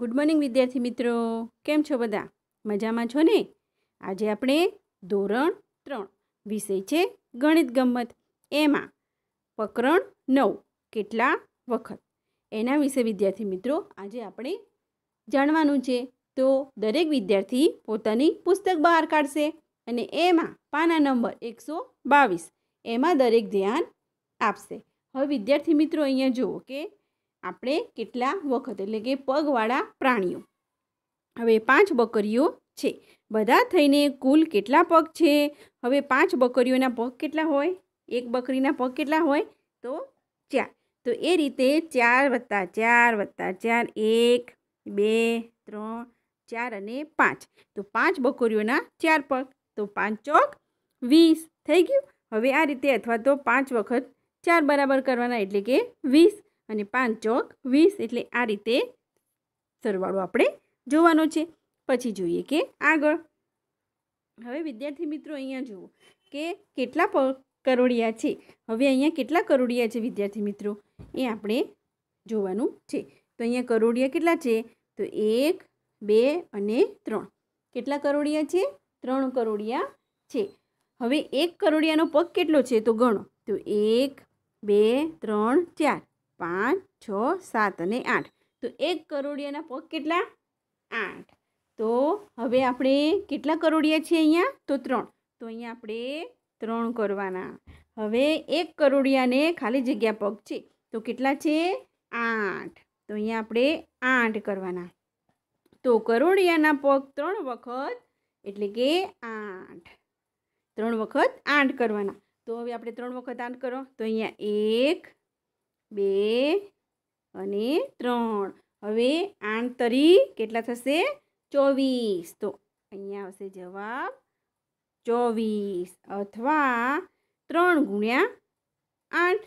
good morning વિદ્યાર્થી મિત્રો કેમ છો બધા મજામાં છો ને આજે આપણે ધોરણ ત્રણ વિષય છે ગણિત ગમત એમાં પ્રકરણ નવ કેટલા વખત એના વિશે વિદ્યાર્થી મિત્રો આજે આપણે જાણવાનું છે તો દરેક વિદ્યાર્થી પોતાની પુસ્તક બહાર કાઢશે અને એમાં પાના નંબર એકસો બાવીસ એમાં દરેક ધ્યાન આપશે હવે વિદ્યાર્થી મિત્રો અહીંયા જુઓ કે આપણે કેટલા વખત એટલે કે પગવાળા પ્રાણીઓ હવે પાંચ બકરીઓ છે બધા થઈને કુલ કેટલા પગ છે હવે પાંચ બકરીઓના પગ કેટલા હોય એક બકરીના પગ કેટલા હોય તો ચાર તો એ રીતે ચાર વત્તા ચાર વત્તા ચાર એક બે ત્રણ ચાર અને પાંચ તો પાંચ બકરીઓના ચાર પગ તો પાંચ ચોક વીસ થઈ ગયું હવે આ રીતે અથવા તો પાંચ વખત ચાર બરાબર કરવાના એટલે કે વીસ અને પાંચ ચોક વીસ એટલે આ રીતે સરવાળો આપણે જોવાનો છે પછી જોઈએ કે આગળ હવે વિદ્યાર્થી મિત્રો અહીંયા જુઓ કે કેટલા કરોડિયા છે હવે અહીંયા કેટલા કરોડિયા છે વિદ્યાર્થી મિત્રો એ આપણે જોવાનું છે તો અહીંયા કરોડિયા કેટલા છે તો એક બે અને ત્રણ કેટલા કરોડિયા છે ત્રણ કરોડિયા છે હવે એક કરોડિયાનો પગ કેટલો છે તો ગણો તો એક બે ત્રણ ચાર પાંચ છ સાત અને આઠ તો એક કરોડિયાના પગ કેટલા આઠ તો હવે આપણે કેટલા કરોડિયા છે અહીંયા તો ત્રણ તો અહીંયા આપણે ત્રણ કરવાના હવે એક કરોડિયાને ખાલી જગ્યા પગ છે તો કેટલા છે આઠ તો અહીંયા આપણે આઠ કરવાના તો કરોડિયાના પગ ત્રણ વખત એટલે કે આઠ ત્રણ વખત આઠ કરવાના તો હવે આપણે ત્રણ વખત આઠ કરો તો અહીંયા એક બે અને ત્રણ હવે આઠ તરી કેટલા થશે ચોવીસ તો અહીંયા આવશે જવાબ ચોવીસ અથવા ત્રણ ગુણ્યા આઠ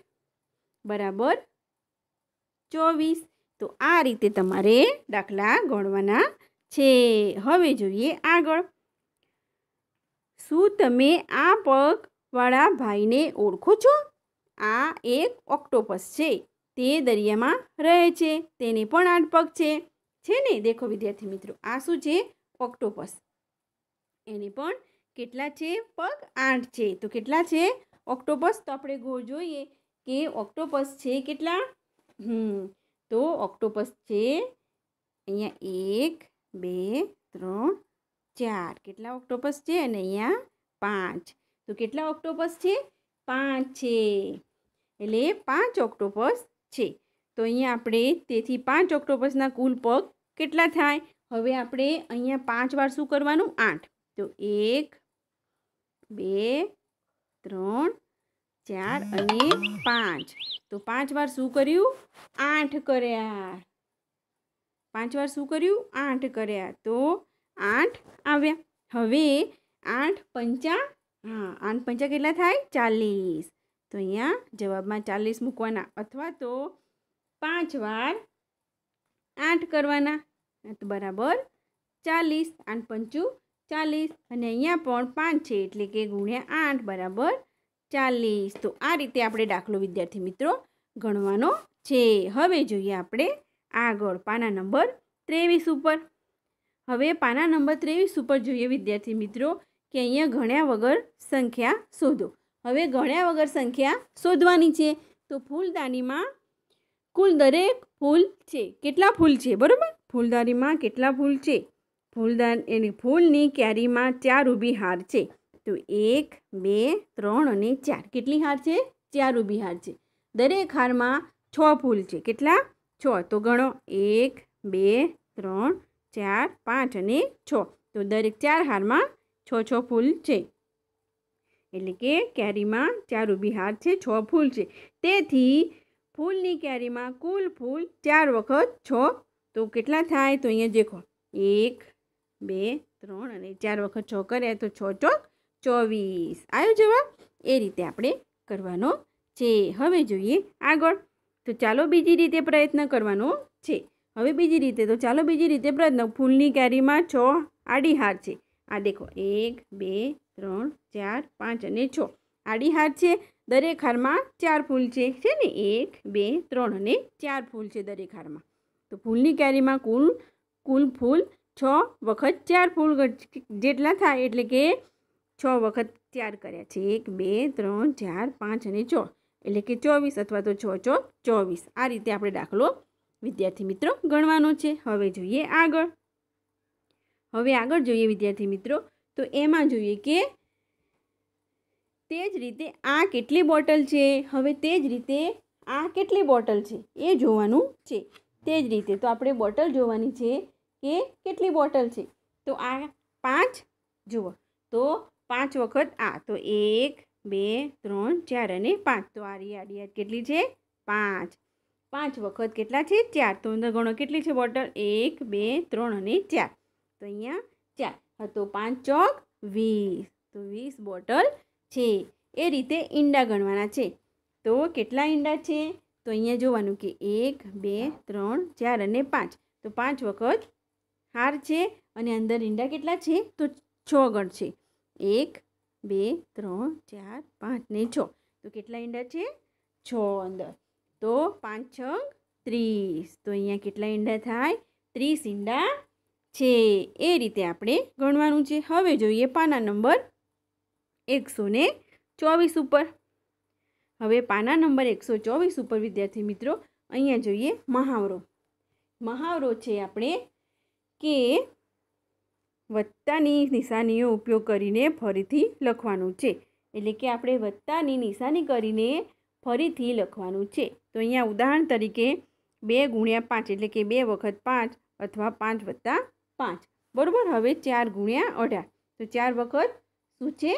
બરાબર ચોવીસ તો આ રીતે તમારે દાખલા ગણવાના છે હવે જોઈએ આગળ શું તમે આ પગવાળા ભાઈને ઓળખો છો આ એક ઓક્ટોપસ છે તે દરિયામાં રહે છે તેને પણ આઠ પગ છે છે ને દેખો વિદ્યાર્થી મિત્રો આ શું છે ઓક્ટોપસ એને પણ કેટલા છે પગ આઠ છે તો કેટલા છે ઓક્ટોપસ તો આપણે ગોળ જોઈએ કે ઓક્ટોપસ છે કેટલા હમ તો ઓક્ટોપસ છે અહીંયા એક બે ત્રણ ચાર કેટલા ઓક્ટોપસ છે અને અહીંયા પાંચ તો કેટલા ઓક્ટોપસ છે પાંચ છે એટલે પાંચ ઓક્ટોપસ છે તો અહીંયા આપણે તેથી પાંચ ઓક્ટોપસના કુલ પગ કેટલા થાય હવે આપણે અહીંયા પાંચ વાર શું કરવાનું આઠ તો એક બે ત્રણ ચાર અને પાંચ તો પાંચ વાર શું કર્યું આઠ કર્યા પાંચ વાર શું કર્યું આઠ કર્યા તો આઠ આવ્યા હવે આઠ પંચા હા આઠ પંચા કેટલા થાય ચાલીસ તો અહીંયા જવાબમાં ચાલીસ મૂકવાના અથવા તો પાંચ વાર આઠ કરવાના તો બરાબર ચાલીસ આઠ પંચું ચાલીસ અને અહીંયા પણ પાંચ છે એટલે કે ગુણ્યા આઠ બરાબર ચાલીસ તો આ રીતે આપણે દાખલો વિદ્યાર્થી મિત્રો ગણવાનો છે હવે જોઈએ આપણે આગળ પાના નંબર ત્રેવીસ ઉપર હવે પાના નંબર ત્રેવીસ ઉપર જોઈએ વિદ્યાર્થી મિત્રો કે અહીંયા ગણ્યા વગર સંખ્યા શોધો હવે ગણ્યા વગર સંખ્યા શોધવાની છે તો ફૂલદાનીમાં કુલ દરેક ફૂલ છે કેટલા ફૂલ છે બરાબર ફૂલદાનીમાં કેટલા ફૂલ છે ફૂલદાન એની ફૂલની ક્યારીમાં ચાર ઊભી હાર છે તો એક બે ત્રણ અને ચાર કેટલી હાર છે ચાર ઊભી હાર છે દરેક હારમાં છ ફૂલ છે કેટલા છ તો ગણો એક બે ત્રણ ચાર પાંચ અને છ તો દરેક ચાર હારમાં છ છ ફૂલ છે એટલે કે કેરીમાં ચાર ઊભી હાર છે છ ફૂલ છે તેથી ફૂલની કેરીમાં કુલ ફૂલ ચાર વખત છ તો કેટલા થાય તો અહીંયા દેખો એક બે ત્રણ અને ચાર વખત છ કર્યા તો છ ચોક ચોવીસ આવ્યો જવાબ એ રીતે આપણે કરવાનો છે હવે જોઈએ આગળ તો ચાલો બીજી રીતે પ્રયત્ન કરવાનો છે હવે બીજી રીતે તો ચાલો બીજી રીતે પ્રયત્ન ફૂલની કેરીમાં છ આડી હાર છે આ દેખો એક બે ત્રણ ચાર પાંચ અને છ આડી હાર છે દરેક હારમાં ચાર ફૂલ છે છે ને એક બે ત્રણ અને ચાર ફૂલ છે દરેક હારમાં તો ફૂલની કેરીમાં કુલ કુલ ફૂલ છ વખત ચાર ફૂલ જેટલા થાય એટલે કે છ વખત ચાર કર્યા છે એક બે ત્રણ ચાર પાંચ અને છ એટલે કે ચોવીસ અથવા તો છ છ ચોવીસ આ રીતે આપણે દાખલો વિદ્યાર્થી મિત્રો ગણવાનો છે હવે જોઈએ આગળ હવે આગળ જોઈએ વિદ્યાર્થી મિત્રો તો એમાં જોઈએ કે તે જ રીતે આ કેટલી બોટલ છે હવે તે જ રીતે આ કેટલી બોટલ છે એ જોવાનું છે તે જ રીતે તો આપણે બોટલ જોવાની છે કે કેટલી બોટલ છે તો આ પાંચ જુઓ તો પાંચ વખત આ તો એક બે ત્રણ ચાર અને પાંચ તો આ રિયાડિયાત કેટલી છે પાંચ પાંચ વખત કેટલા છે ચાર તો અંદર ગણો કેટલી છે બોટલ એક બે ત્રણ અને ચાર તો અહીંયા ચાર તો પાંચ ચોક વીસ તો વીસ બોટલ છે એ રીતે ઈંડા ગણવાના છે તો કેટલા ઈંડા છે તો અહીંયા જોવાનું કે એક બે ત્રણ ચાર અને પાંચ તો પાંચ વખત હાર છે અને અંદર ઈંડા કેટલા છે તો છ ગણ છે એક બે ત્રણ ચાર પાંચ ને છ તો કેટલા ઈંડા છે છ અંદર તો પાંચ છ ત્રીસ તો અહીંયા કેટલા ઈંડા થાય ત્રીસ ઈંડા છે એ રીતે આપણે ગણવાનું છે હવે જોઈએ પાના નંબર એકસો ને ચોવીસ ઉપર હવે પાના નંબર એકસો ચોવીસ ઉપર વિદ્યાર્થી મિત્રો અહીંયા જોઈએ મહાવરો મહાવરો છે આપણે કે વત્તાની નિશાનીઓ ઉપયોગ કરીને ફરીથી લખવાનું છે એટલે કે આપણે વત્તાની નિશાની કરીને ફરીથી લખવાનું છે તો અહીંયા ઉદાહરણ તરીકે બે ગુણ્યા પાંચ એટલે કે બે વખત પાંચ અથવા પાંચ વત્તા પાંચ બરાબર હવે ચાર ગુણ્યા અઢાર તો ચાર વખત શું છે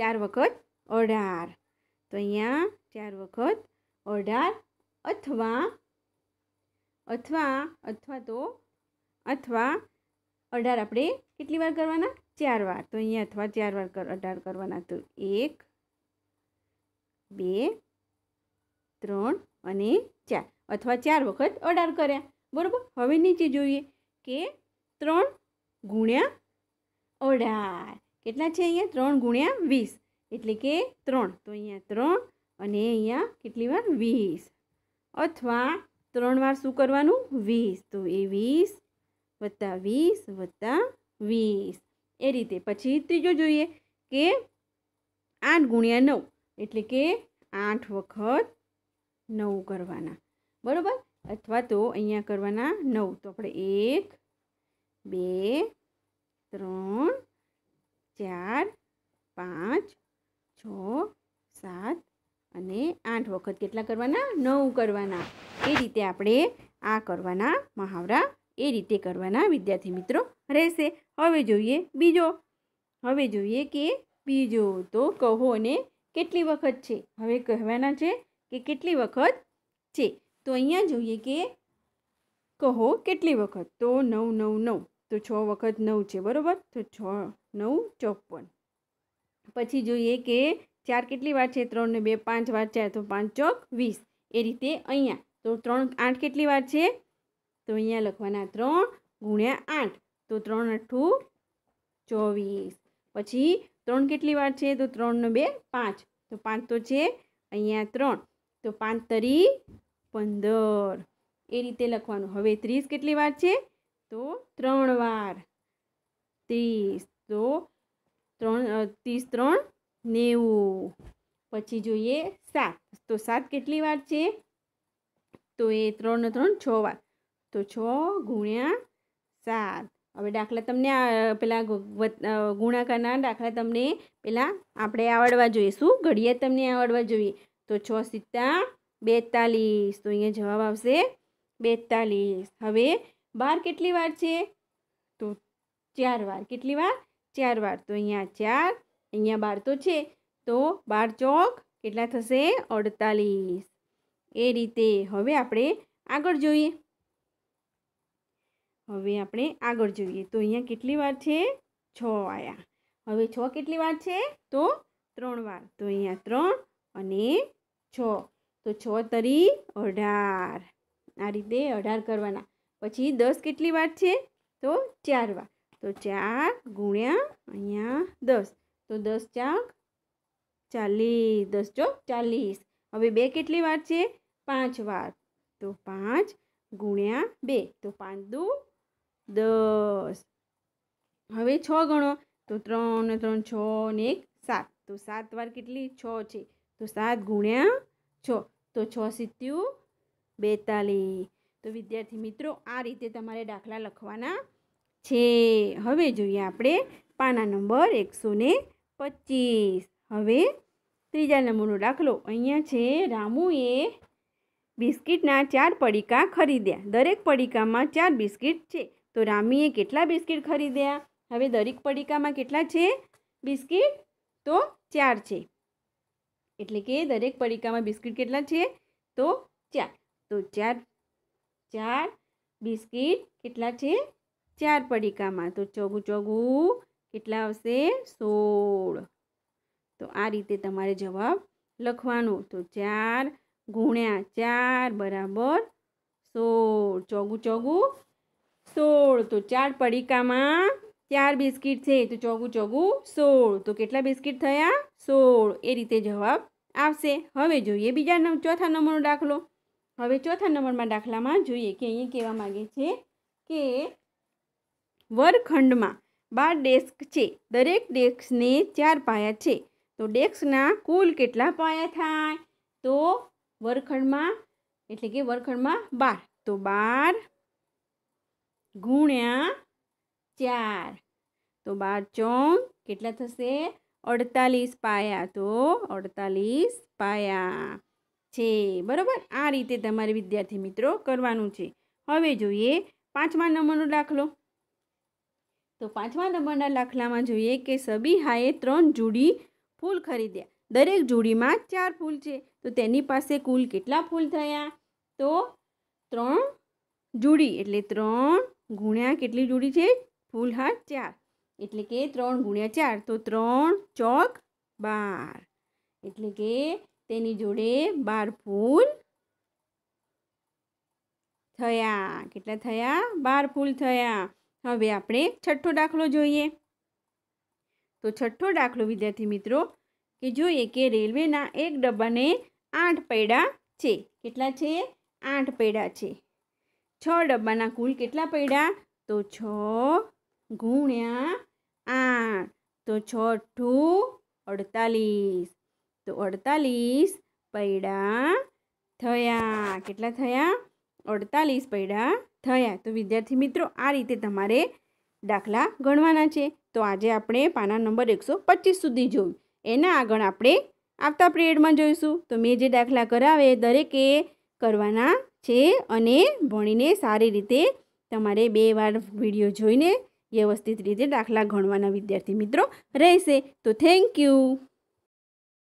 ચાર વખત અઢાર તો અહીંયા ચાર વખત અઢાર અથવા અથવા અથવા તો અથવા અઢાર આપણે કેટલી વાર કરવાના ચાર વાર તો અહીંયા અથવા ચાર વાર અઢાર કરવાના તો એક બે ત્રણ અને ચાર અથવા ચાર વખત અઢાર કર્યા બરાબર હવે નીચે જોઈએ કે ત્રણ ગુણ્યા અઢાર કેટલા છે અહીંયા ત્રણ ગુણ્યા વીસ એટલે કે ત્રણ તો અહીંયા ત્રણ અને અહીંયા કેટલી વાર વીસ અથવા ત્રણ વાર શું કરવાનું વીસ તો એ વીસ વત્તા વીસ વત્તા વીસ એ રીતે પછી ત્રીજો જોઈએ કે આઠ ગુણ્યા નવ એટલે કે આઠ વખત નવ કરવાના બરાબર અથવા તો અહીંયા કરવાના નવ તો આપણે એક બે ત્રણ ચાર પાંચ છ સાત અને આઠ વખત કેટલા કરવાના નવ કરવાના એ રીતે આપણે આ કરવાના મહાવરા એ રીતે કરવાના વિદ્યાર્થી મિત્રો રહેશે હવે જોઈએ બીજો હવે જોઈએ કે બીજો તો કહો ને કેટલી વખત છે હવે કહેવાના છે કે કેટલી વખત છે તો અહીંયા જોઈએ કે કહો કેટલી વખત તો નવ નવ નવ તો છ વખત નવ છે બરાબર તો છ નવ ચોપન પછી જોઈએ કે ચાર કેટલી વાર છે ત્રણ ને બે પાંચ વાર ચાર તો પાંચ ચોક વીસ એ રીતે અહીંયા તો ત્રણ આઠ કેટલી વાર છે તો અહીંયા લખવાના ત્રણ ગુણ્યા આઠ તો ત્રણ અઠ્ઠું ચોવીસ પછી ત્રણ કેટલી વાર છે તો ત્રણનો બે પાંચ તો પાંચ તો છે અહીંયા ત્રણ તો પાંચ તરી પંદર એ રીતે લખવાનું હવે ત્રીસ કેટલી વાર છે તો ત્રણ વાર ત્રીસ તો ત્રણ ત્રીસ ત્રણ નેવું પછી જોઈએ સાત તો સાત કેટલી વાર છે તો એ ત્રણ ત્રણ છ વાર તો છ ગુણ્યા સાત હવે દાખલા તમને પેલા ગુણાકારના દાખલા તમને પેલા આપણે આવડવા જોઈએ શું ઘડિયાળ તમને આવડવા જોઈએ તો છ સિત્તા બેતાલીસ તો અહીંયા જવાબ આવશે બેતાલીસ હવે બાર કેટલી વાર છે તો ચાર વાર કેટલી વાર ચાર વાર તો અહીંયા ચાર અહીંયા બાર તો છે તો બાર ચોક કેટલા થશે અડતાલીસ એ રીતે હવે આપણે આગળ જોઈએ હવે આપણે આગળ જોઈએ તો અહીંયા કેટલી વાર છે છ આયા હવે છ કેટલી વાર છે તો ત્રણ વાર તો અહીંયા ત્રણ અને છ તો છ તરી અઢાર આ રીતે અઢાર કરવાના પછી દસ કેટલી વાર છે તો ચાર વાર તો ચાર ગુણ્યા અહીંયા દસ તો દસ ચાર ચાલીસ દસ ચોક ચાલીસ હવે બે કેટલી વાર છે પાંચ વાર તો પાંચ ગુણ્યા બે તો પાંચ દુ દસ હવે છ ગણો તો ત્રણ ત્રણ છ ને એક સાત તો સાત વાર કેટલી છ છે તો સાત ગુણ્યા છ તો છ સિત્યું બેતાલીસ તો વિદ્યાર્થી મિત્રો આ રીતે તમારે દાખલા લખવાના છે હવે જોઈએ આપણે પાના નંબર એકસો ને પચીસ હવે ત્રીજા નંબરનો દાખલો અહીંયા છે રામુએ બિસ્કિટના ચાર પડીકા ખરીદ્યા દરેક પડીકામાં ચાર બિસ્કિટ છે તો રામીએ કેટલા બિસ્કિટ ખરીદ્યા હવે દરેક પડીકામાં કેટલા છે બિસ્કિટ તો ચાર છે એટલે કે દરેક પડીકામાં બિસ્કિટ કેટલા છે તો ચાર તો ચાર ચાર બિસ્કિટ કેટલા છે ચાર પડીકામાં તો ચોગું ચોગું કેટલા આવશે સોળ તો આ રીતે તમારે જવાબ લખવાનો તો ચાર ગુણ્યા ચાર બરાબર સોળ ચોગું ચોગું સોળ તો ચાર પડીકામાં ચાર બિસ્કિટ છે તો ચોગું ચોગું સોળ તો કેટલા બિસ્કિટ થયા સોળ એ રીતે જવાબ આવશે હવે જોઈએ બીજા ચોથા નંબરનો દાખલો હવે ચોથા નંબરમાં દાખલામાં જોઈએ કે અહીંયા કહેવા માગે છે કે વર્ગખંડમાં બાર ડેસ્ક છે દરેક ડેસ્કને ચાર પાયા છે તો ડેસ્કના કુલ કેટલા પાયા થાય તો વર્ગખંડમાં એટલે કે વર્ગખંડમાં બાર તો બાર ગુણ્યા ચાર તો બાર ચોંગ કેટલા થશે અડતાલીસ પાયા તો અડતાલીસ પાયા છે બરાબર આ રીતે તમારે વિદ્યાર્થી મિત્રો કરવાનું છે હવે જોઈએ પાંચમા નંબરનો દાખલો તો પાંચમા નંબરના દાખલામાં જોઈએ કે સબીહાએ ત્રણ જોડી ફૂલ ખરીદ્યા દરેક જોડીમાં ચાર ફૂલ છે તો તેની પાસે કુલ કેટલા ફૂલ થયા તો ત્રણ જોડી એટલે ત્રણ ગુણ્યા કેટલી જોડી છે ફૂલ હા ચાર એટલે કે ત્રણ ગુણ્યા ચાર તો ત્રણ ચોક બાર એટલે કે તેની જોડે બાર ફૂલ થયા કેટલા થયા બાર ફૂલ થયા હવે આપણે છઠ્ઠો દાખલો જોઈએ તો છઠ્ઠો દાખલો વિદ્યાર્થી મિત્રો કે જોઈએ કે રેલવેના એક ડબ્બાને આઠ પૈડા છે કેટલા છે આઠ પૈડા છે છ ડબ્બાના કુલ કેટલા પૈડા તો છ ગુણ્યા આઠ તો છઠ્ઠું અડતાલીસ તો અડતાલીસ પૈડા થયા કેટલા થયા અડતાલીસ પૈડા થયા તો વિદ્યાર્થી મિત્રો આ રીતે તમારે દાખલા ગણવાના છે તો આજે આપણે પાના નંબર એકસો પચીસ સુધી જોયું એના આગળ આપણે આવતા પીરિયડમાં જોઈશું તો મેં જે દાખલા કરાવે દરેકે કરવાના છે અને ભણીને સારી રીતે તમારે બે વાર વિડીયો જોઈને વ્યવસ્થિત રીતે દાખલા ગણવાના વિદ્યાર્થી મિત્રો રહેશે તો થેન્ક યુ